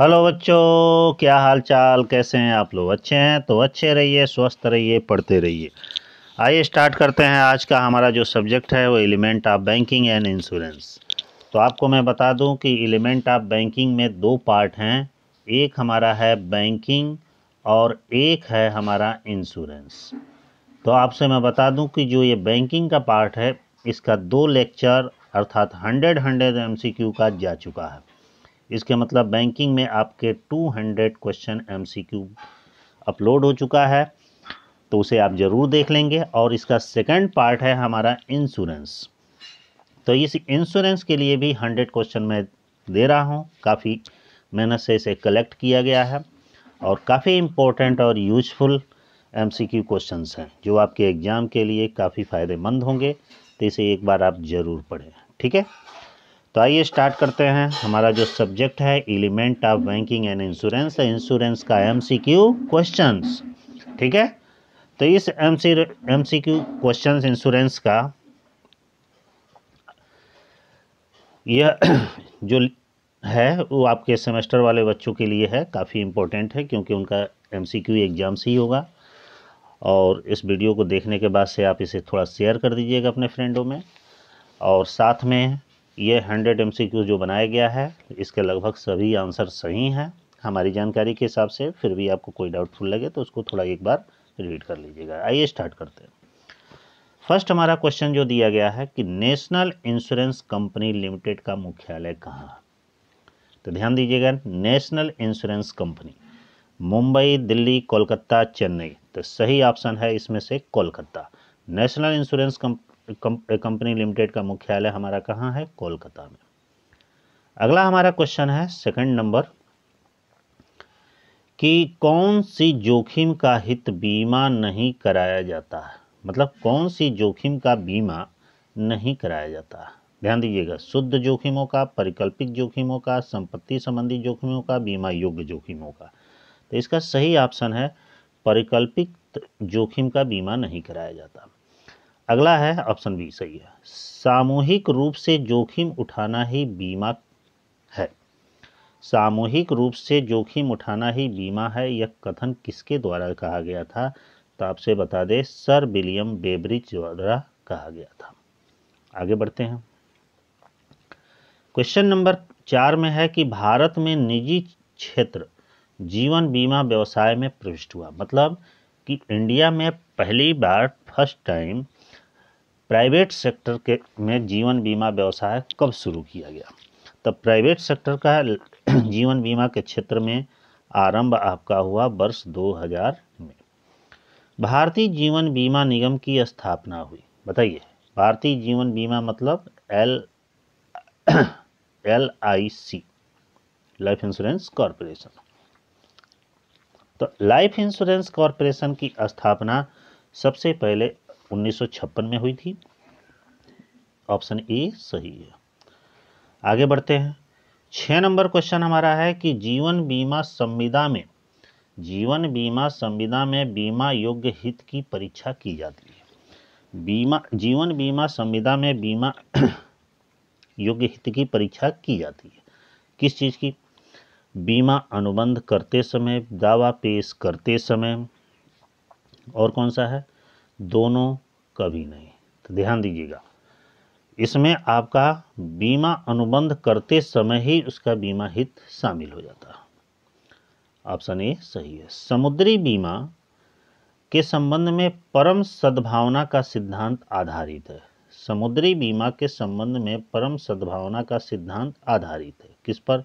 Hello बच्चों क्या हाल चाल कैसे हैं आप लोग अच्छे हैं तो अच्छे रहिए स्वस्थ रहिए पढ़ते रहिए आइए स्टार्ट करते हैं आज का हमारा जो सब्जेक्ट है वो element of banking and insurance तो आपको मैं बता दूं कि एलिमेंट ऑफ बैंकिंग में दो पार्ट हैं एक हमारा है बैंकिंग और एक है हमारा इंश्योरेंस तो आपसे मैं बता दूँ कि जो ये बैंकिंग का पार्ट है इसका दो लेक्चर अर्थात हंड्रेड हंड्रेड एम का जा चुका है इसके मतलब बैंकिंग में आपके 200 क्वेश्चन एमसीक्यू अपलोड हो चुका है तो उसे आप ज़रूर देख लेंगे और इसका सेकंड पार्ट है हमारा इंश्योरेंस तो इस इंश्योरेंस के लिए भी हंड्रेड क्वेश्चन मैं दे रहा हूँ काफ़ी मेहनत से इसे कलेक्ट किया गया है और काफ़ी इम्पोर्टेंट और यूजफुल क्यू क्वेश्चन हैं जो आपके एग्ज़ाम के लिए काफ़ी फ़ायदेमंद होंगे तो इसे एक बार आप ज़रूर पढ़ें ठीक है तो आइए स्टार्ट करते हैं हमारा जो सब्जेक्ट है element of banking and insurance insurance का एमसीक्यू क्वेश्चंस ठीक है तो इस M C M C Q question insurance का यह जो है वो आपके सेमेस्टर वाले बच्चों के लिए है काफ़ी इम्पोर्टेंट है क्योंकि उनका एम सी क्यू एग्ज़ाम से ही होगा और इस वीडियो को देखने के बाद से आप इसे थोड़ा शेयर कर दीजिएगा अपने फ्रेंडों में और साथ में ये हंड्रेड एम जो बनाया गया है इसके लगभग सभी आंसर सही हैं हमारी जानकारी के हिसाब से फिर भी आपको कोई डाउटफुल लगे तो उसको थोड़ा एक बार रीड कर लीजिएगा आइए स्टार्ट करते हैं फर्स्ट हमारा क्वेश्चन जो दिया गया है कि नेशनल इंश्योरेंस कंपनी लिमिटेड का मुख्यालय कहाँ तो ध्यान दीजिएगा national insurance company Mumbai Delhi Kolkata Chennai तो सही ऑप्शन है इसमें से Kolkata national insurance company limited का मुख्यालय हमारा कहाँ है कोलकाता में अगला हमारा क्वेश्चन है सेकंड नंबर कि कौन सी जोखिम का हित बीमा नहीं कराया जाता है मतलब कौन सी जोखिम का बीमा नहीं कराया जाता है ध्यान दीजिएगा शुद्ध जोखिमों का परिकल्पित जोखिमों का संपत्ति संबंधी जोखिमों का बीमा योग्य जोखिमों का तो इसका सही ऑप्शन है परिकल्पित जोखिम का बीमा नहीं कराया जाता अगला है ऑप्शन बी सही है सामूहिक रूप से जोखिम उठाना ही बीमा है सामूहिक रूप से जोखिम उठाना ही बीमा है यह कथन किसके द्वारा कहा गया था तो आपसे बता दें सर विलियम बेबरिज द्वारा कहा गया था आगे बढ़ते हैं क्वेश्चन नंबर चार में है कि भारत में निजी क्षेत्र जीवन बीमा व्यवसाय में प्रविष्ट हुआ मतलब कि इंडिया में पहली बार फर्स्ट टाइम प्राइवेट सेक्टर के में जीवन बीमा व्यवसाय कब शुरू किया गया तो प्राइवेट सेक्टर का जीवन बीमा के क्षेत्र में आरंभ आपका हुआ वर्ष 2000 में भारतीय जीवन बीमा निगम की स्थापना हुई बताइए भारतीय जीवन बीमा मतलब L L I C life insurance corporation तो लाइफ इंश्योरेंस कॉरपोरेशन की स्थापना सबसे पहले 1956 में हुई थी ऑप्शन ए सही है आगे बढ़ते हैं छः नंबर क्वेश्चन हमारा है कि जीवन बीमा संविदा में जीवन बीमा संविदा में बीमा योग्य हित की परीक्षा की जाती है बीमा जीवन बीमा संविदा में बीमा योग्य हित की परीक्षा की जाती है किस चीज़ की बीमा अनुबंध करते समय दावा पेश करते समय और कौन सा है दोनों कभी नहीं तो ध्यान दीजिएगा इसमें आपका बीमा अनुबंध करते समय ही उसका बीमा हित शामिल हो जाता है ऑप्शन ए सही है समुद्री बीमा के संबंध में परम सद्भावना का सिद्धांत आधारित है समुद्री बीमा के संबंध में परम सद्भावना का सिद्धांत आधारित है किस पर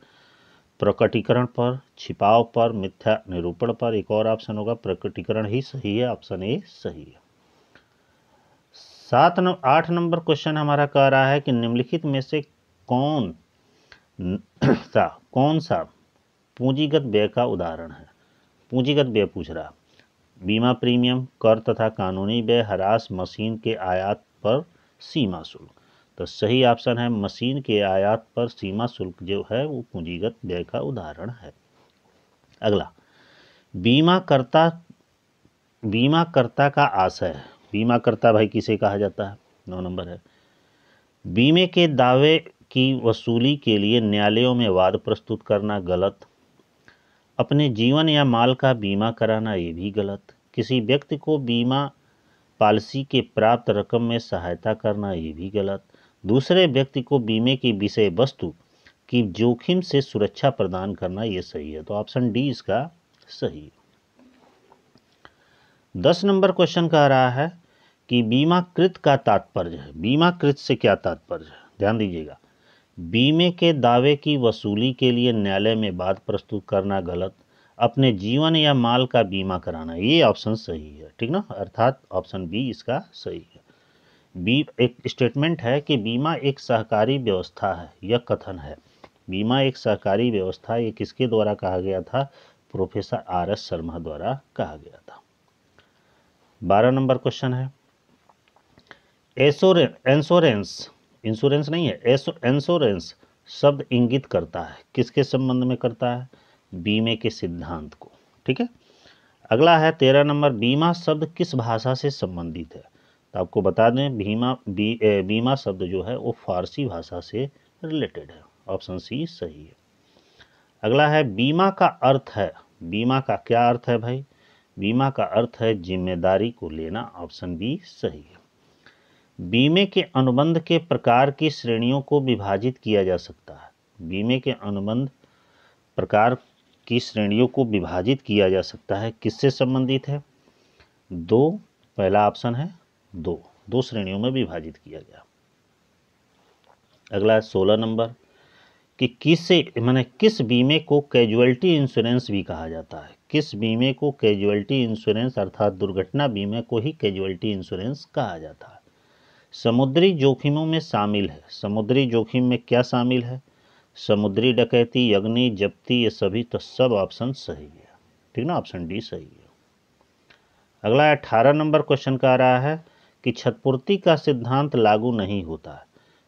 प्रकटीकरण पर छिपाव पर मिथ्या निरूपण पर एक और ऑप्शन होगा प्रकटीकरण ही सही है ऑप्शन ए सही है सात नंबर आठ नंबर क्वेश्चन हमारा कह रहा है कि निम्नलिखित में से कौन सा कौन सा पूंजीगत व्यय का उदाहरण है पूंजीगत व्यय पूछ रहा बीमा प्रीमियम कर तथा कानूनी व्यय हरास मशीन के आयात पर सीमा शुल्क तो सही ऑप्शन है मशीन के आयात पर सीमा शुल्क जो है वो पूंजीगत व्यय का उदाहरण है अगला बीमाकर्ता बीमाकर्ता का आशय बीमा करता भाई किसे कहा जाता है नौ नंबर है बीमे के दावे की वसूली के लिए न्यायालयों में वाद प्रस्तुत करना गलत अपने जीवन या माल का बीमा कराना ये भी गलत किसी व्यक्ति को बीमा पॉलिसी के प्राप्त रकम में सहायता करना ये भी गलत दूसरे व्यक्ति को बीमे की विषय वस्तु की जोखिम से सुरक्षा प्रदान करना ये सही है तो ऑप्शन डी इसका सही है दस नंबर क्वेश्चन कह रहा है कि बीमाकृत का तात्पर्य है बीमाकृत से क्या तात्पर्य है ध्यान दीजिएगा बीमे के दावे की वसूली के लिए न्यायालय में बात प्रस्तुत करना गलत अपने जीवन या माल का बीमा कराना ये ऑप्शन सही है ठीक ना अर्थात ऑप्शन बी इसका सही है बी एक स्टेटमेंट है कि बीमा एक सहकारी व्यवस्था है यह कथन है बीमा एक सहकारी व्यवस्था ये किसके द्वारा कहा गया था प्रोफेसर आर एस शर्मा द्वारा कहा गया था बारह नंबर क्वेश्चन है एश्योरेंस इंश्योरेंस नहीं है इंश्योरेंस शब्द इंगित करता है किसके संबंध में करता है बीमे के सिद्धांत को ठीक है अगला है तेरह नंबर बीमा शब्द किस भाषा से संबंधित है तो आपको बता दें बीमा बी, ए, बीमा शब्द जो है वो फारसी भाषा से रिलेटेड है ऑप्शन सी सही है अगला है बीमा का अर्थ है बीमा का क्या अर्थ है भाई बीमा का अर्थ है जिम्मेदारी को लेना ऑप्शन बी सही है बीमे के अनुबंध के प्रकार की श्रेणियों को विभाजित किया जा सकता है बीमे के अनुबंध प्रकार की श्रेणियों को विभाजित किया जा सकता है किससे संबंधित है दो पहला ऑप्शन है दो दो श्रेणियों में विभाजित किया गया अगला सोलह नंबर कि किस मैंने किस बीमे को कैजुअलिटी इंश्योरेंस भी कहा जाता है किस बीमे को कैजुअलिटी इंश्योरेंस अर्थात दुर्घटना बीमे को ही कैजुअलिटी इंश्योरेंस कहा जाता है समुद्री जोखिमों में शामिल है समुद्री जोखिम में क्या शामिल है समुद्री डकैती अग्नि जप्ती ये सभी तो सब ऑप्शन सही है ठीक ना ऑप्शन डी सही है अगला अठारह नंबर क्वेश्चन का आ रहा है कि छतपूर्ति का सिद्धांत लागू नहीं होता है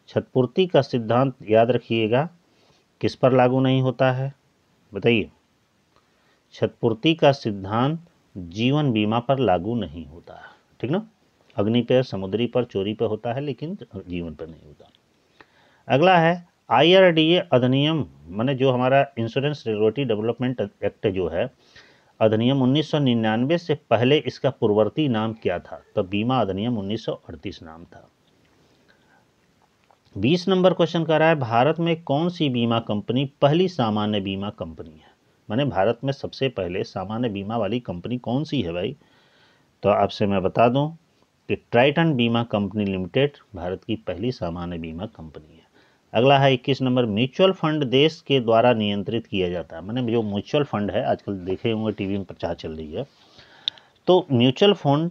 छतपूर्ति का सिद्धांत याद रखिएगा किस पर लागू नहीं होता है बताइए छतपूर्ति का सिद्धांत जीवन बीमा पर लागू नहीं होता है ठीक ना अग्नि पर समुद्री पर चोरी पर होता है लेकिन जीवन पर नहीं होता अगला है आईआरडीए अधिनियम मैंने जो हमारा इंश्योरेंस रेगुलेटरी डेवलपमेंट एक्ट जो है अधिनियम 1999 से पहले इसका पूर्ववर्ती नाम क्या था तो बीमा अधिनियम 1938 नाम था 20 नंबर क्वेश्चन कर रहा है भारत में कौन सी बीमा कंपनी पहली सामान्य बीमा कंपनी है मैंने भारत में सबसे पहले सामान्य बीमा वाली कंपनी कौन सी है भाई तो आपसे मैं बता दूं कि ट्राइटन बीमा कंपनी लिमिटेड भारत की पहली सामान्य बीमा कंपनी है अगला है इक्कीस नंबर म्यूचुअल फंड देश के द्वारा नियंत्रित किया जाता है मैंने जो म्यूचुअल फंड है आजकल देखे होंगे टीवी में प्रचार चल रही है तो म्यूचुअल फंड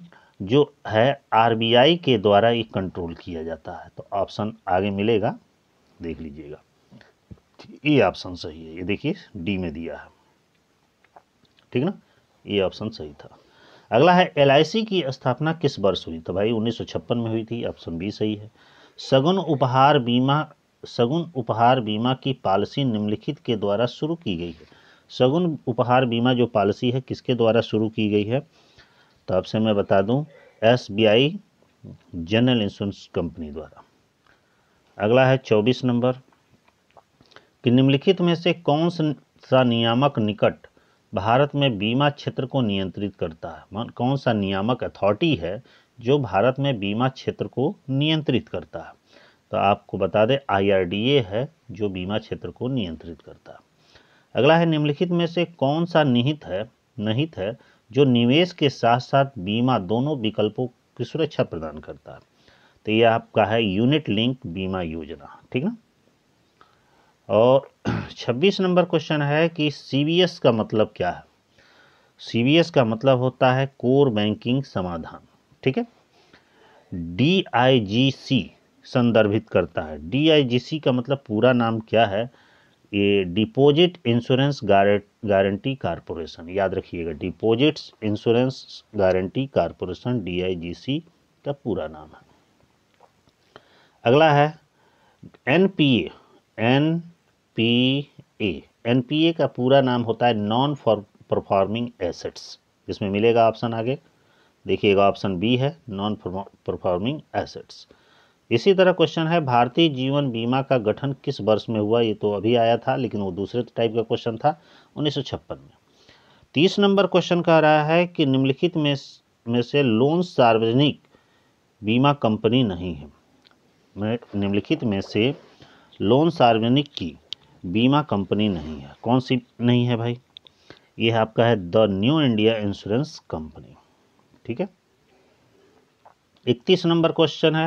जो है आरबीआई के द्वारा ये कंट्रोल किया जाता है तो ऑप्शन आगे मिलेगा देख लीजिएगा ये ऑप्शन सही है ये देखिए डी में दिया है ठीक ना ये ऑप्शन सही था अगला है एल की स्थापना किस वर्ष हुई तो भाई उन्नीस में हुई थी ऑप्शन बी सही है सगुन उपहार बीमा सगुन उपहार बीमा की पॉलिसी निम्नलिखित के द्वारा शुरू की गई है सगुन उपहार बीमा जो पॉलिसी है किसके द्वारा शुरू की गई है तो आपसे मैं बता दूं एसबीआई जनरल इंश्योरेंस कंपनी द्वारा अगला है चौबीस नंबर कि निम्नलिखित में से कौन सा नियामक निकट भारत में बीमा क्षेत्र को नियंत्रित करता है कौन सा नियामक अथॉरिटी है जो भारत में बीमा क्षेत्र को नियंत्रित करता है तो आपको बता दें आईआरडीए है जो बीमा क्षेत्र को नियंत्रित करता है अगला है निम्नलिखित में से कौन सा निहित है निहित है जो निवेश के साथ साथ बीमा दोनों विकल्पों की सुरक्षा प्रदान करता है तो ये आपका है यूनिट लिंक बीमा योजना ठीक है और 26 नंबर क्वेश्चन है कि सी का मतलब क्या है सी का मतलब होता है कोर बैंकिंग समाधान ठीक है डी संदर्भित करता है डी का मतलब पूरा नाम क्या है ये डिपॉजिट इंश्योरेंस गारंटी कारपोरेशन याद रखिएगा deposits insurance guarantee corporation D का पूरा नाम है अगला है N N P A N P A का पूरा नाम होता है नॉन फॉर परफॉर्मिंग एसेट्स इसमें मिलेगा ऑप्शन आगे देखिएगा ऑप्शन बी है नॉन परफॉर्मिंग एसेट्स इसी तरह क्वेश्चन है भारतीय जीवन बीमा का गठन किस वर्ष में हुआ ये तो अभी आया था लेकिन वो दूसरे टाइप का क्वेश्चन था उन्नीस में तीस नंबर क्वेश्चन कह रहा है कि निम्नलिखित में में से लोन सार्वजनिक बीमा कंपनी नहीं है निम्नलिखित में से लोन सार्वजनिक की बीमा कंपनी नहीं है कौन सी नहीं है भाई ये है आपका है the New India insurance company ठीक है इकतीस नंबर क्वेश्चन है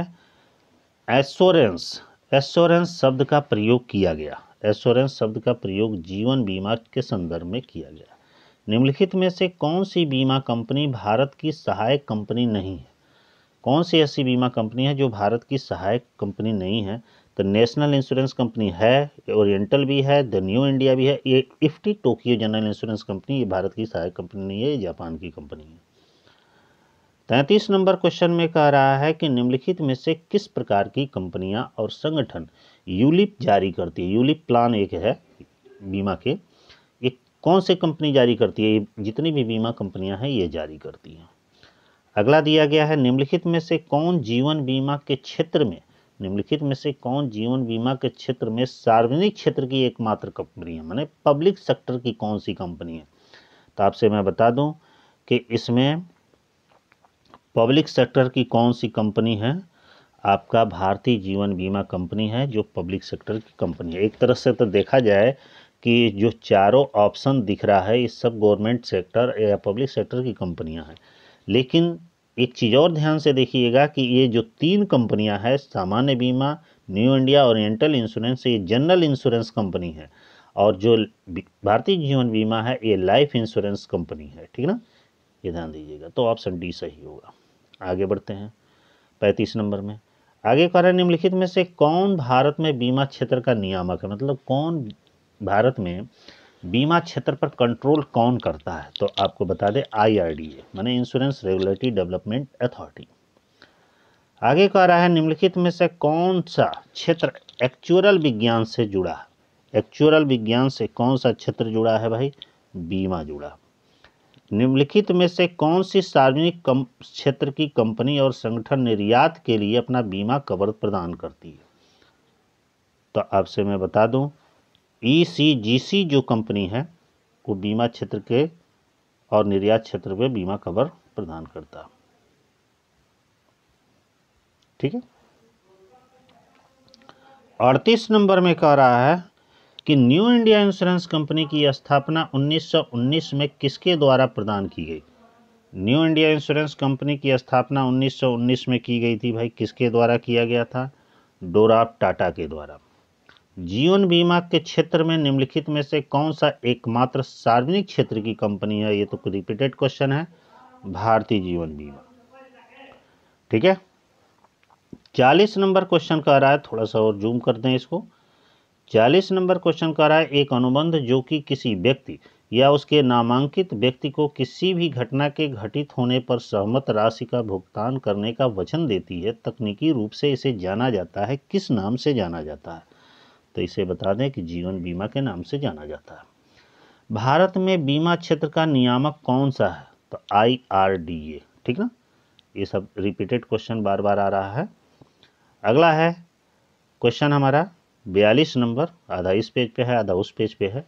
एश्योरेंस एश्योरेंस शब्द का प्रयोग किया गया एश्योरेंस शब्द का प्रयोग जीवन बीमा के संदर्भ में किया गया निम्नलिखित में से कौन सी बीमा कंपनी भारत की सहायक कंपनी नहीं है कौन सी ऐसी बीमा कंपनी है जो भारत की सहायक कंपनी नहीं है तो नेशनल इंश्योरेंस कंपनी है ओरिएंटल भी है द न्यू इंडिया भी है ये IFFCO Tokio general insurance company ये भारत की सहायक कंपनी नहीं है ये जापान की कंपनी है तैंतीस नंबर क्वेश्चन में कह रहा है कि निम्नलिखित में से किस प्रकार की कंपनियां और संगठन यूलिप जारी करती है यूलिप प्लान एक है बीमा के ये कौन से कंपनी जारी करती है जितनी भी बीमा कंपनियां हैं ये जारी करती हैं अगला दिया गया है निम्नलिखित में से कौन जीवन बीमा के क्षेत्र में निम्नलिखित में से कौन जीवन बीमा के क्षेत्र में सार्वजनिक क्षेत्र की एकमात्र कंपनी है माने पब्लिक सेक्टर की कौन सी कंपनी है तो आपसे मैं बता दूं कि इसमें पब्लिक सेक्टर की कौन सी कंपनी है आपका भारतीय जीवन बीमा कंपनी है जो पब्लिक सेक्टर की कंपनी है एक तरह से तो देखा जाए कि जो चारों ऑप्शन दिख रहा है ये सब गवर्नमेंट सेक्टर या पब्लिक सेक्टर की कंपनियां हैं लेकिन एक चीज़ और ध्यान से देखिएगा कि ये जो तीन कंपनियां हैं सामान्य बीमा न्यू इंडिया ओरिएंटल इंश्योरेंस ये जनरल इंश्योरेंस कंपनी है और जो भारतीय जीवन बीमा है ये लाइफ इंश्योरेंस कंपनी है ठीक ना ये ध्यान दीजिएगा तो ऑप्शन डी सही होगा आगे बढ़ते हैं पैंतीस नंबर में आगे कह निम्नलिखित में से कौन भारत में बीमा क्षेत्र का नियामक है मतलब कौन भारत में बीमा क्षेत्र पर कंट्रोल कौन करता है तो आपको बता दें आई आर डी ए मैंने इंश्योरेंस रेगुलेटरी डेवलपमेंट अथॉरिटी आगे कह रहा है निम्नलिखित में से कौन सा क्षेत्र एक्चुअल विज्ञान से जुड़ा है एक्चुअल विज्ञान से कौन सा क्षेत्र जुड़ा है भाई बीमा जुड़ा निम्नलिखित में से कौन सी सार्वजनिक क्षेत्र की कंपनी और संगठन निर्यात के लिए अपना बीमा कवर प्रदान करती है तो आपसे मैं बता दूं ईसीजीसी जो कंपनी है वो बीमा क्षेत्र के और निर्यात क्षेत्र में बीमा कवर प्रदान करता ठीक है अड़तीस नंबर में कह रहा है कि न्यू इंडिया इंश्योरेंस कंपनी की स्थापना 1919 में किसके द्वारा प्रदान की गई न्यू इंडिया इंश्योरेंस कंपनी की स्थापना 1919 में की गई थी भाई किसके द्वारा किया गया था डोराफ टाटा के द्वारा जीवन बीमा के क्षेत्र में निम्नलिखित में से कौन सा एकमात्र सार्वजनिक क्षेत्र की कंपनी है ये तो रिपीटेड क्वेश्चन है भारतीय जीवन बीमा ठीक है चालीस नंबर क्वेश्चन कह रहा है थोड़ा सा और जूम करते हैं इसको चालीस नंबर क्वेश्चन कह रहा है एक अनुबंध जो कि किसी व्यक्ति या उसके नामांकित व्यक्ति को किसी भी घटना के घटित होने पर सहमत राशि का भुगतान करने का वचन देती है तकनीकी रूप से इसे जाना जाता है किस नाम से जाना जाता है तो इसे बता दें कि जीवन बीमा के नाम से जाना जाता है भारत में बीमा क्षेत्र का नियामक कौन सा है तो आई आर डी ए ठीक ना ये सब रिपीटेड क्वेश्चन बार बार आ रहा है अगला है क्वेश्चन हमारा बयालीस नंबर आधा इस पेज पे है आधा उस पेज पे है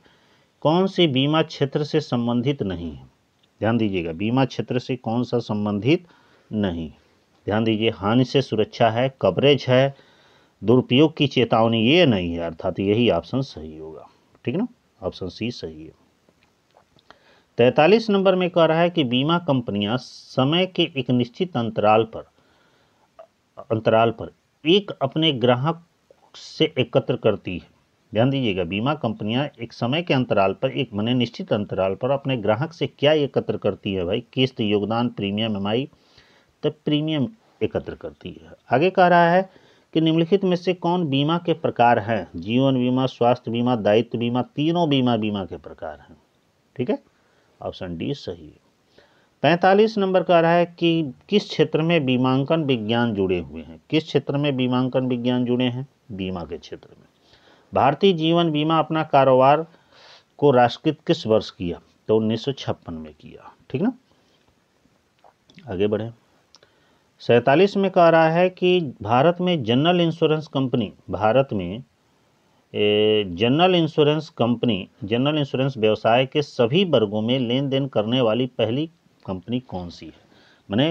कौन सी बीमा क्षेत्र से संबंधित नहीं है ध्यान दीजिएगा बीमा क्षेत्र से कौन सा संबंधित नहीं ध्यान दीजिए हानि से सुरक्षा है कवरेज है दुरुपयोग की चेतावनी ये नहीं है अर्थात यही ऑप्शन सही होगा ठीक ना ऑप्शन सी सही है तैतालीस नंबर में कह रहा है कि बीमा कंपनियां समय के एक निश्चित अंतराल पर अंतराल पर एक अपने ग्राहक से एकत्र करती है ध्यान दीजिएगा बीमा कंपनियां एक समय के अंतराल पर एक मन निश्चित अंतराल पर अपने ग्राहक से क्या एकत्र करती है भाई किस्त योगदान प्रीमियम एम आई तब प्रीमियम एकत्र करती है आगे कह रहा है कि निम्नलिखित में से कौन बीमा के प्रकार हैं जीवन बीमा स्वास्थ्य बीमा दायित्व बीमा तीनों बीमा बीमा के प्रकार हैं ठीक है ऑप्शन डी सही है पैंतालीस नंबर कह रहा है कि किस क्षेत्र में बीमांकन विज्ञान जुड़े हुए हैं किस क्षेत्र में बीमांकन विज्ञान जुड़े हैं बीमा के क्षेत्र में भारतीय जीवन बीमा अपना कारोबार को राष्ट्रकृत किस वर्ष किया तो उन्नीस में किया ठीक ना आगे बढ़े सैंतालीस में कह रहा है कि भारत में जनरल इंश्योरेंस कंपनी भारत में general insurance company general insurance व्यवसाय के सभी वर्गों में लेन देन करने वाली पहली कंपनी कौन सी है मैंने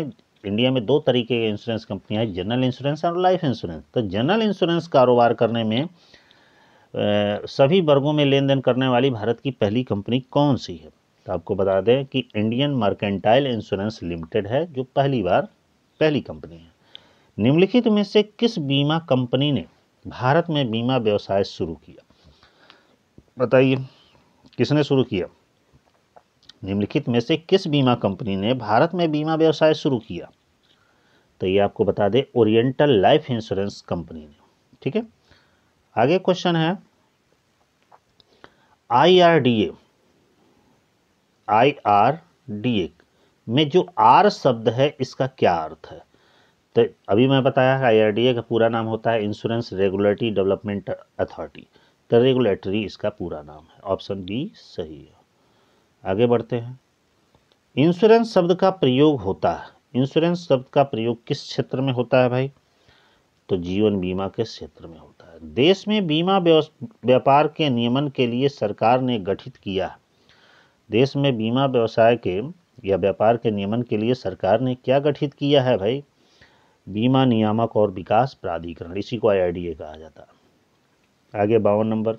इंडिया में दो तरीके के इंश्योरेंस कंपनियाँ हैं जनरल इंश्योरेंस और लाइफ इंश्योरेंस तो जनरल इंश्योरेंस कारोबार करने में आ, सभी वर्गों में लेन देन करने वाली भारत की पहली कंपनी कौन सी है तो आपको बता दें कि इंडियन मर्केंटाइल इंश्योरेंस लिमिटेड है जो पहली बार पहली कंपनी है निम्नलिखित में से किस बीमा कंपनी ने भारत में बीमा व्यवसाय शुरू किया बताइए किसने शुरू किया निम्नलिखित में से किस बीमा कंपनी ने भारत में बीमा व्यवसाय शुरू किया तो ये आपको बता दें ओरिएंटल लाइफ इंश्योरेंस कंपनी ने ठीक है आगे क्वेश्चन है I R D A I R D A में जो आर शब्द है इसका क्या अर्थ है तो अभी मैं बताया डी आईआरडीए का पूरा नाम होता है इंश्योरेंस रेगुलेटरी डेवलपमेंट अथॉरिटी तो रेगुलेटरी इसका पूरा नाम है ऑप्शन बी सही है आगे बढ़ते हैं इंश्योरेंस शब्द का प्रयोग होता है इंश्योरेंस शब्द का प्रयोग किस क्षेत्र में होता है भाई तो जीवन बीमा के क्षेत्र में होता है देश में बीमा व्यापार के नियमन के लिए सरकार ने गठित किया देश में बीमा व्यवसाय के या व्यापार के नियमन के लिए सरकार ने क्या गठित किया है भाई बीमा नियामक और विकास प्राधिकरण इसी को आई कहा जाता आगे बावन नंबर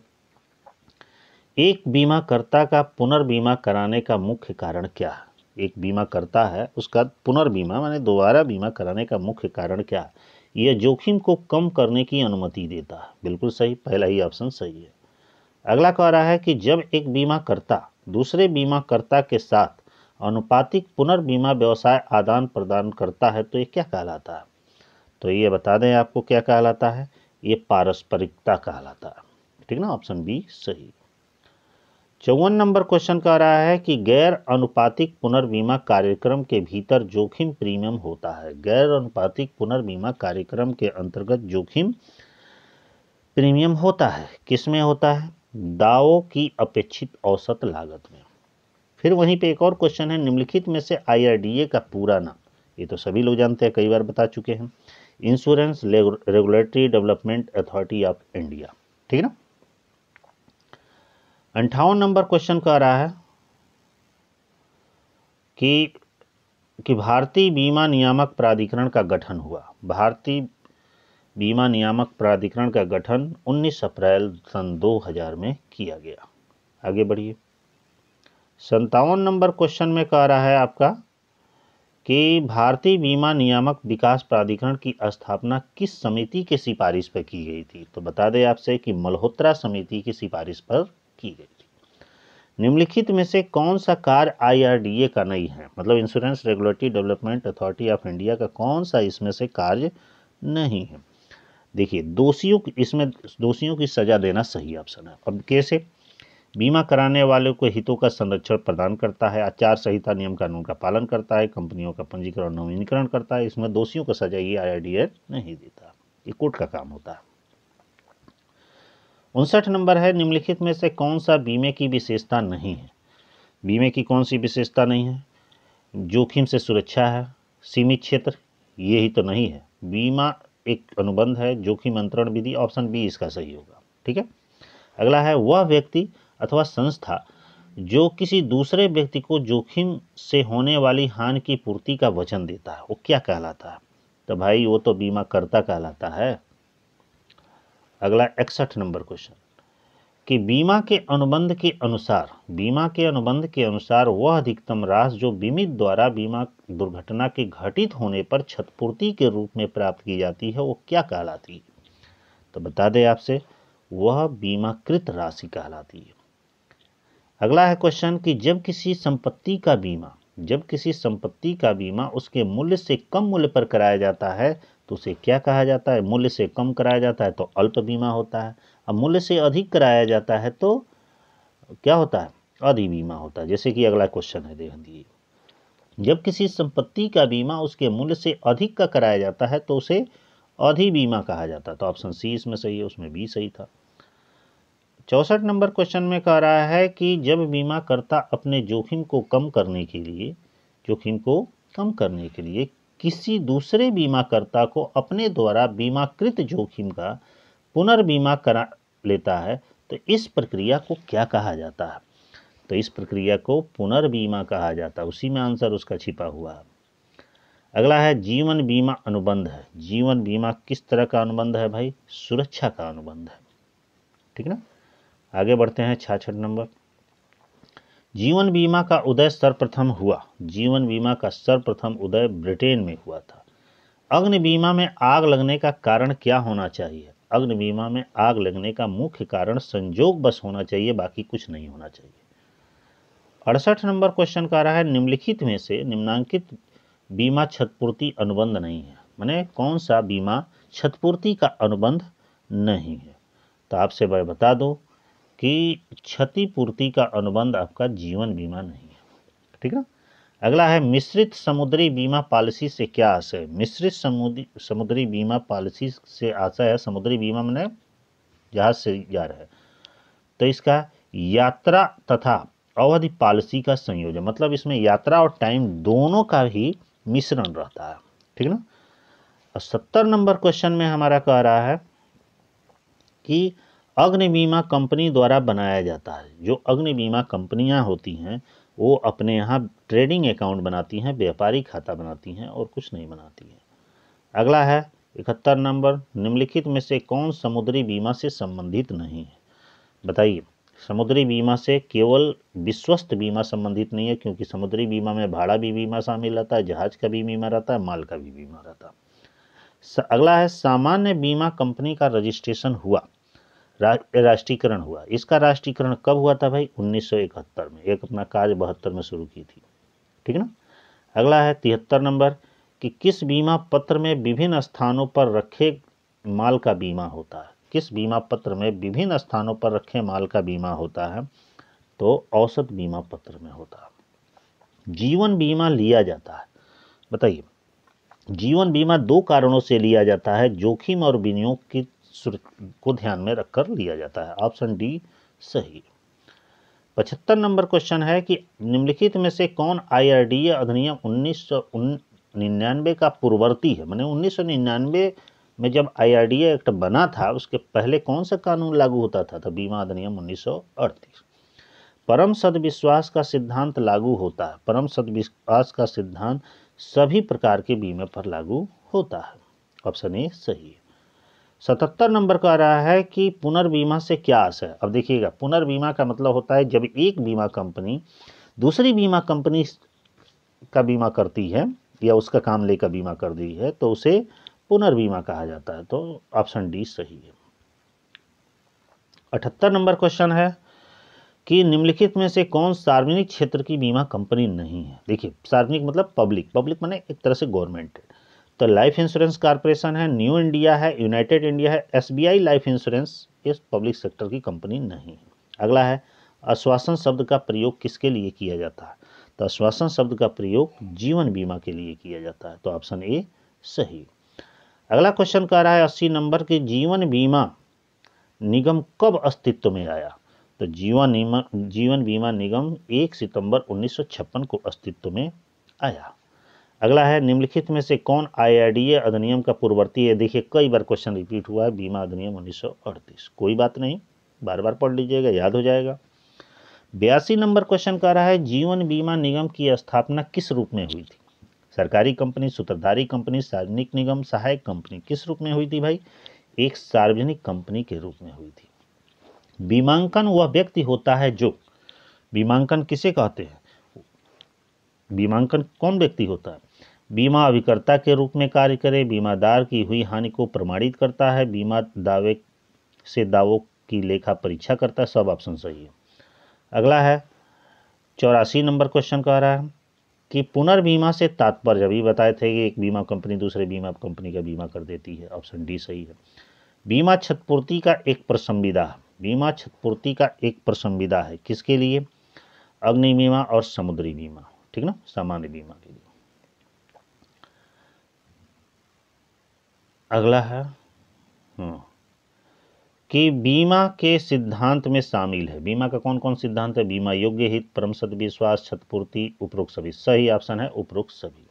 एक बीमाकर्ता का पुनर्बीमा कराने का मुख्य कारण क्या है एक बीमा करता है उसका पुनर्बीमा माने दोबारा बीमा कराने का मुख्य कारण क्या है यह जोखिम को कम करने की अनुमति देता है बिल्कुल सही पहला ही ऑप्शन सही है अगला कह रहा है कि जब एक बीमाकर्ता दूसरे बीमाकर्ता के साथ अनुपातिक पुनर्बीमा व्यवसाय आदान प्रदान करता है तो ये क्या कहलाता है तो ये बता दें आपको क्या कहलाता है ये पारस्परिकता कहलाता है ठीक ना ऑप्शन बी सही चौवन नंबर क्वेश्चन कह रहा है कि गैर अनुपातिक पुनर्बीमा कार्यक्रम के भीतर जोखिम प्रीमियम होता है गैर अनुपातिक पुनर्बीमा कार्यक्रम के अंतर्गत जोखिम प्रीमियम होता है किसमें होता है दावों की अपेक्षित औसत लागत में फिर वहीं पे एक और क्वेश्चन है निम्नलिखित में से आईआरडीए का पूरा नाम ये तो सभी लोग जानते हैं कई बार बता चुके हैं insurance regulatory development authority of India ठीक है ना अंठावन नंबर क्वेश्चन कह रहा है कि कि भारतीय बीमा नियामक प्राधिकरण का गठन हुआ भारतीय बीमा नियामक प्राधिकरण का गठन 19 अप्रैल सन 2000 में किया गया आगे बढ़िए संतावन नंबर क्वेश्चन में कह रहा है आपका कि भारतीय बीमा नियामक विकास प्राधिकरण की स्थापना किस समिति के सिफारिश पर की गई थी तो बता दें आपसे कि मल्होत्रा समिति की सिफारिश पर की गई थी निम्नलिखित में से कौन सा कार्य आईआरडीए का नहीं है मतलब insurance regulatory development authority of India का कौन सा इसमें से कार्य नहीं है देखिए दोषियों इसमें दोषियों की सज़ा देना सही ऑप्शन है अब कैसे बीमा कराने वाले को हितों का संरक्षण प्रदान करता है आचार संहिता नियम कानून का पालन करता है कंपनियों का पंजीकरण नवीनीकरण करता है इसमें दोषियों को सजा ये आई नहीं देता ये कोर्ट का काम होता है उनसठ नंबर है निम्नलिखित में से कौन सा बीमे की विशेषता नहीं है बीमे की कौन सी विशेषता नहीं है जोखिम से सुरक्षा है सीमित क्षेत्र ये ही तो नहीं है बीमा एक अनुबंध है जोखिम अंतरण विधि ऑप्शन बी इसका सही होगा ठीक है अगला है वह व्यक्ति अथवा संस्था जो किसी दूसरे व्यक्ति को जोखिम से होने वाली हानि की पूर्ति का वचन देता है वो क्या कहलाता है तो भाई वो तो बीमाकर्ता कहलाता है अगला इकसठ नंबर क्वेश्चन कि बीमा के अनुबंध के अनुसार बीमा के अनुबंध के अनुसार वह अधिकतम राशि जो बीमित द्वारा बीमा दुर्घटना के घटित होने पर क्षतपूर्ति के रूप में प्राप्त की जाती है वो क्या कहलाती है तो बता दें आपसे वह बीमाकृत राशि कहलाती है अगला है क्वेश्चन कि जब किसी संपत्ति का बीमा जब किसी संपत्ति का बीमा उसके मूल्य से कम मूल्य पर कराया जाता है तो उसे क्या कहा जाता है मूल्य से कम कराया जाता है तो अल्प बीमा होता है अब मूल्य से अधिक कराया जाता है तो क्या होता है अधि बीमा होता है जैसे कि अगला क्वेश्चन है देख दिए जब किसी संपत्ति का बीमा उसके मूल्य से अधिक का कराया जाता है तो उसे अधि बीमा कहा जाता है तो ऑप्शन सी इसमें सही है उसमें बी सही था चौंसठ नंबर क्वेश्चन में कह रहा है कि जब बीमाकर्ता अपने जोखिम को कम करने के लिए जोखिम को कम करने के लिए किसी दूसरे बीमाकर्ता को अपने द्वारा बीमाकृत जोखिम का पुनर्बीमा करा लेता है तो इस प्रक्रिया को क्या कहा जाता है तो इस प्रक्रिया को पुनर्बीमा कहा जाता है उसी में आंसर उसका छिपा हुआ है अगला है जीवन बीमा अनुबंध है जीवन बीमा किस तरह का अनुबंध है भाई सुरक्षा का अनुबंध है ठीक ना आगे बढ़ते हैं छाछठ नंबर जीवन बीमा का उदय सर्वप्रथम हुआ जीवन बीमा का सर्वप्रथम उदय ब्रिटेन में हुआ था अग्नि बीमा में आग लगने का कारण क्या होना चाहिए अग्नि बीमा में आग लगने का मुख्य कारण संजोग बस होना चाहिए बाकी कुछ नहीं होना चाहिए अड़सठ नंबर क्वेश्चन का रहा है निम्नलिखित में से निम्नांकित बीमा क्षतपूर्ति अनुबंध नहीं है मैंने कौन सा बीमा क्षतपूर्ति का अनुबंध नहीं है तो आपसे मैं बता दूँ कि क्षतिपूर्ति का अनुबंध आपका जीवन बीमा नहीं है ठीक है अगला है मिश्रित समुद्री बीमा पॉलिसी से क्या आशय मिश्रित समुद्री समुद्री बीमा पॉलिसी से आशय है समुद्री बीमा मैंने जहाज से जा रहा है तो इसका यात्रा तथा अवधि पॉलिसी का संयोजन मतलब इसमें यात्रा और टाइम दोनों का भी मिश्रण रहता है ठीक ना और सत्तर नंबर क्वेश्चन में हमारा कह रहा है कि अग्नि बीमा कंपनी द्वारा बनाया जाता है जो अग्नि बीमा कंपनियां होती हैं वो अपने यहाँ ट्रेडिंग अकाउंट बनाती हैं व्यापारी खाता बनाती हैं और कुछ नहीं बनाती हैं अगला है इकहत्तर नंबर निम्नलिखित में से कौन समुद्री बीमा से संबंधित नहीं है बताइए समुद्री बीमा से केवल विश्वस्त बीमा संबंधित नहीं है क्योंकि समुद्री बीमा में भाड़ा भी बीमा शामिल रहता है जहाज का भी बीमा रहता है माल का भी बीमा रहता है अगला है सामान्य बीमा कंपनी का रजिस्ट्रेशन हुआ रा, राष्ट्रीयकरण हुआ इसका राष्ट्रीयकरण कब हुआ था भाई 1971 में एक अपना कार्य बहत्तर में शुरू की थी ठीक है ना अगला है तिहत्तर नंबर कि किस बीमा पत्र में विभिन्न स्थानों पर रखे माल का बीमा होता है किस बीमा पत्र में विभिन्न स्थानों पर रखे माल का बीमा होता है तो औसत बीमा पत्र में होता है जीवन बीमा लिया जाता है बताइए जीवन बीमा दो कारणों से लिया जाता है जोखिम और विनियोग की को ध्यान में रखकर लिया जाता है ऑप्शन डी सही पचहत्तर नंबर क्वेश्चन है कि निम्नलिखित में से कौन आई अधिनियम उन्नीस निन्यानवे का पूर्ववर्ती है मैंने उन्नीस में जब आई एक्ट बना था उसके पहले कौन सा कानून लागू होता था तो बीमा अधिनियम उन्नीस परम सदविश्वास का सिद्धांत लागू होता है परम सदविश्वास का सिद्धांत सभी प्रकार के बीमे पर लागू होता है ऑप्शन ए सही है सतहत्तर नंबर कह रहा है कि पुनर्बीमा से क्या असर अब देखिएगा पुनर्बीमा का मतलब होता है जब एक बीमा कंपनी दूसरी बीमा कंपनी का बीमा करती है या उसका काम लेकर बीमा कर दी है तो उसे पुनर्बीमा कहा जाता है तो ऑप्शन डी सही है अठहत्तर नंबर क्वेश्चन है कि निम्नलिखित में से कौन सार्वजनिक क्षेत्र की बीमा कंपनी नहीं है देखिए सार्वजनिक मतलब पब्लिक पब्लिक माने एक तरह से गवर्नमेंट है तो लाइफ इंश्योरेंस कॉरपोरेशन है न्यू इंडिया है यूनाइटेड इंडिया है एसबीआई लाइफ इंश्योरेंस ये पब्लिक सेक्टर की कंपनी नहीं है अगला है आश्वासन शब्द का प्रयोग किसके लिए किया जाता है तो आश्वासन शब्द का प्रयोग जीवन बीमा के लिए किया जाता है तो ऑप्शन ए सही अगला क्वेश्चन कह रहा है अस्सी नंबर के जीवन बीमा निगम कब अस्तित्व में आया तो जीवन बीमा जीवन बीमा निगम एक सितंबर 1956 को अस्तित्व में आया अगला है निम्नलिखित में से कौन आईआरडीए अधिनियम का पूर्ववर्ती है देखिए कई बार क्वेश्चन रिपीट हुआ है बीमा अधिनियम उन्नीस कोई बात नहीं बार बार पढ़ लीजिएगा याद हो जाएगा बयासी नंबर क्वेश्चन कह रहा है जीवन बीमा निगम की स्थापना किस रूप में हुई थी सरकारी कंपनी सूत्रधारी कंपनी सार्वजनिक निगम सहायक कंपनी किस रूप में हुई थी भाई एक सार्वजनिक कंपनी के रूप में हुई थी बीमांकन वह व्यक्ति होता है जो बीमांकन किसे कहते हैं बीमांकन कौन व्यक्ति होता है बीमा अभिकर्ता के रूप में कार्य करे बीमादार की हुई हानि को प्रमाणित करता है बीमा दावे से दावों की लेखा परीक्षा करता है सब ऑप्शन सही है अगला है चौरासी नंबर क्वेश्चन कह रहा है कि पुनर्बीमा से तात्पर्य अभी बताए थे कि एक बीमा कंपनी दूसरे बीमा कंपनी का बीमा कर देती है ऑप्शन डी सही है बीमा क्षतपूर्ति का एक प्रसंविदा बीमा क्षतपूर्ति का एक प्रसंविदा है किसके लिए अग्नि बीमा और समुद्री बीमा ठीक ना सामान्य बीमा के लिए अगला है हाँ। कि बीमा के सिद्धांत में शामिल है बीमा का कौन कौन सिद्धांत है बीमा योग्य हित परम सद विश्वास छतपूर्ति उपरोक्त सभी सही ऑप्शन है उपरोक्त सभी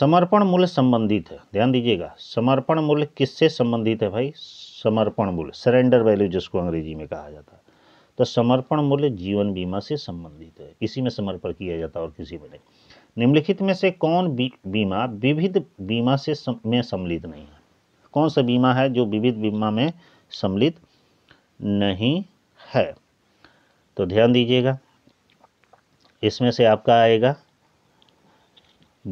समर्पण मूल्य संबंधित है ध्यान दीजिएगा समर्पण मूल्य किससे संबंधित है भाई समर्पण मूल्य सरेंडर वैल्यू जिसको अंग्रेजी में कहा जाता है तो समर्पण मूल्य जीवन बीमा से संबंधित है इसी में समर्पण किया जाता है और किसी में नहीं निम्नलिखित में से कौन बीमा विविध बीमा से सम, में सम्मिलित नहीं है कौन सा बीमा है जो विविध बीमा में सम्मिलित नहीं है तो ध्यान दीजिएगा इसमें से आपका आएगा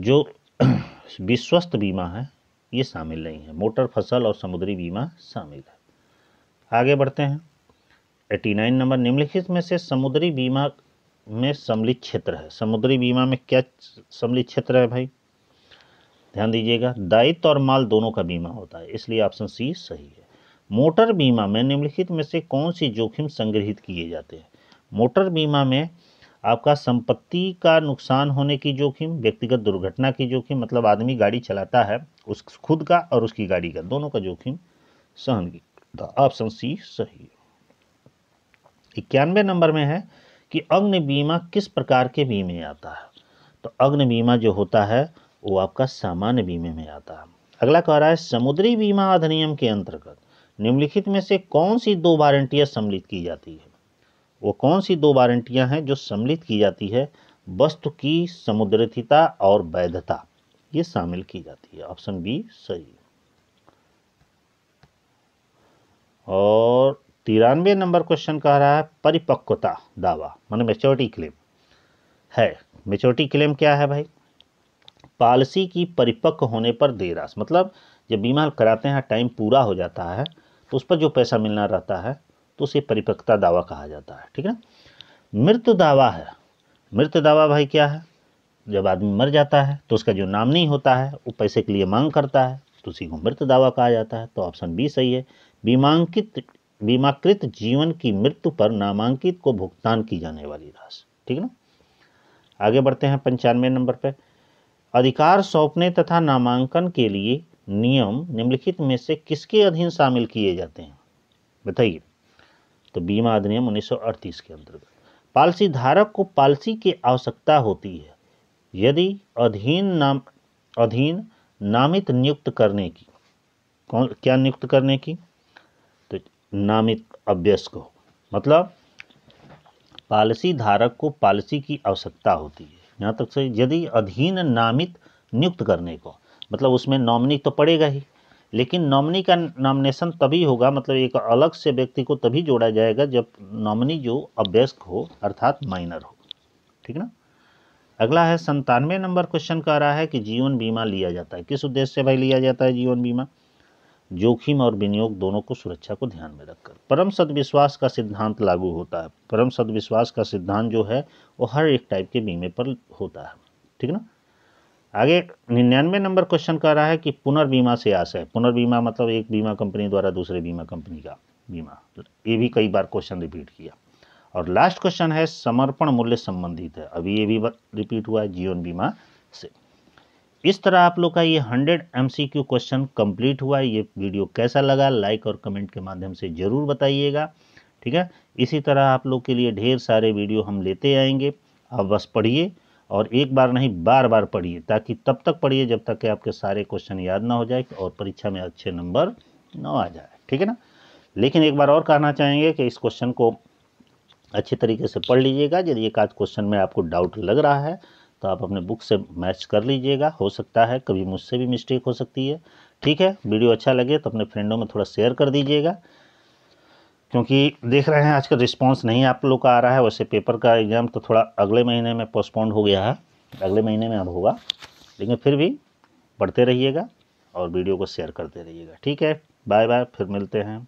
जो विश्वस्त बीमा है ये शामिल नहीं है मोटर फसल और समुद्री बीमा शामिल है आगे बढ़ते हैं एटी नाइन नंबर निम्नलिखित में से समुद्री बीमा में सम्मिलित क्षेत्र है समुद्री बीमा में क्या सम्मिलित क्षेत्र है भाई ध्यान दीजिएगा दायित्व और माल दोनों का बीमा होता है इसलिए ऑप्शन सी सही है मोटर बीमा में निम्नलिखित में से कौन सी जोखिम संग्रहित किए जाते हैं मोटर बीमा में आपका संपत्ति का नुकसान होने की जोखिम व्यक्तिगत दुर्घटना की जोखिम मतलब आदमी गाड़ी चलाता है उस खुद का और उसकी गाड़ी का दोनों का जोखिम सहन की तो ऑप्शन सी सही है इक्यानवे नंबर में है कि अग्नि बीमा किस प्रकार के बीमे आता है तो अग्नि बीमा जो होता है वो आपका सामान्य बीमे में आता है अगला कह रहा है समुद्री बीमा अधिनियम के अंतर्गत निम्नलिखित में से कौन सी दो वारंटियाँ सम्मिलित की जाती है वो कौन सी दो वारंटियाँ हैं जो सम्मिलित की जाती है वस्तु की समुद्रथिता और वैधता ये शामिल की जाती है ऑप्शन बी सही और तिरानवे नंबर क्वेश्चन कह रहा है परिपक्वता दावा मान मेच्योरिटी क्लेम है मेच्योरिटी क्लेम क्या है भाई पॉलिसी की परिपक्व होने पर दे राशि मतलब जब बीमा कराते हैं टाइम पूरा हो जाता है तो उस पर जो पैसा मिलना रहता है तो उसे परिपक्वता दावा कहा जाता है ठीक है मृत्यु दावा है मृत्यु दावा भाई क्या है जब आदमी मर जाता है तो उसका जो नाम नहीं होता है वो पैसे के लिए मांग करता है तो उसी को मृत दावा कहा जाता है तो ऑप्शन बी सही है बीमांकित बीमाकृत जीवन की मृत्यु पर नामांकित को भुगतान की जाने वाली राशि ठीक है ना आगे बढ़ते हैं पंचानवे नंबर पर अधिकार सौंपने तथा नामांकन के लिए नियम निम्नलिखित में से किसके अधीन शामिल किए जाते हैं बताइए तो बीमा अधिनियम 1938 के अंतर्गत पॉलिसी धारक को पॉलिसी की आवश्यकता होती है यदि अधीन नाम अधीन नामित नियुक्त करने की कौन क्या नियुक्त करने की नामित अभ्यस्क हो मतलब पॉलिसी धारक को पॉलिसी की आवश्यकता होती है यहाँ तक से यदि अधीन नामित नियुक्त करने को मतलब उसमें नॉमिनी तो पड़ेगा ही लेकिन नॉमिनी का नॉमिनेशन तभी होगा मतलब एक अलग से व्यक्ति को तभी जोड़ा जाएगा जब नॉमिनी जो अभ्यस्क हो अर्थात माइनर हो ठीक ना अगला है संतानवे नंबर क्वेश्चन कह रहा है कि जीवन बीमा लिया जाता है किस उद्देश्य से भाई लिया जाता है जीवन बीमा जोखिम और विनियोग दोनों को सुरक्षा को ध्यान में रखकर परम सदविश्वास का सिद्धांत लागू होता है परम सदविश्वास का सिद्धांत जो है वो हर एक टाइप के बीमे पर होता है ठीक ना आगे निन्यानवे नंबर क्वेश्चन कह रहा है कि पुनर्बीमा से आशय पुनर्बीमा मतलब एक बीमा कंपनी द्वारा दूसरे बीमा कंपनी का बीमा ये भी कई बार क्वेश्चन रिपीट किया और लास्ट क्वेश्चन है समर्पण मूल्य संबंधित है अभी ये भी रिपीट हुआ है जीवन बीमा से इस तरह आप लोग का ये हंड्रेड एम क्वेश्चन कंप्लीट हुआ है ये वीडियो कैसा लगा लाइक और कमेंट के माध्यम से ज़रूर बताइएगा ठीक है इसी तरह आप लोग के लिए ढेर सारे वीडियो हम लेते आएंगे आप बस पढ़िए और एक बार नहीं बार बार पढ़िए ताकि तब तक पढ़िए जब तक कि आपके सारे क्वेश्चन याद ना हो जाए और परीक्षा में अच्छे नंबर न आ जाए ठीक है ना लेकिन एक बार और कहना चाहेंगे कि इस क्वेश्चन को अच्छे तरीके से पढ़ लीजिएगा यदि एक आज क्वेश्चन में आपको डाउट लग रहा है तो आप अपने बुक से मैच कर लीजिएगा हो सकता है कभी मुझसे भी मिस्टेक हो सकती है ठीक है वीडियो अच्छा लगे तो अपने फ्रेंडों में थोड़ा शेयर कर दीजिएगा क्योंकि देख रहे हैं आजकल रिस्पांस नहीं आप लोग का आ रहा है वैसे पेपर का एग्ज़ाम तो थोड़ा अगले महीने में पोस्टपोन्ड हो गया है अगले महीने में अब होगा लेकिन फिर भी पढ़ते रहिएगा और वीडियो को शेयर करते रहिएगा ठीक है बाय बाय फिर मिलते हैं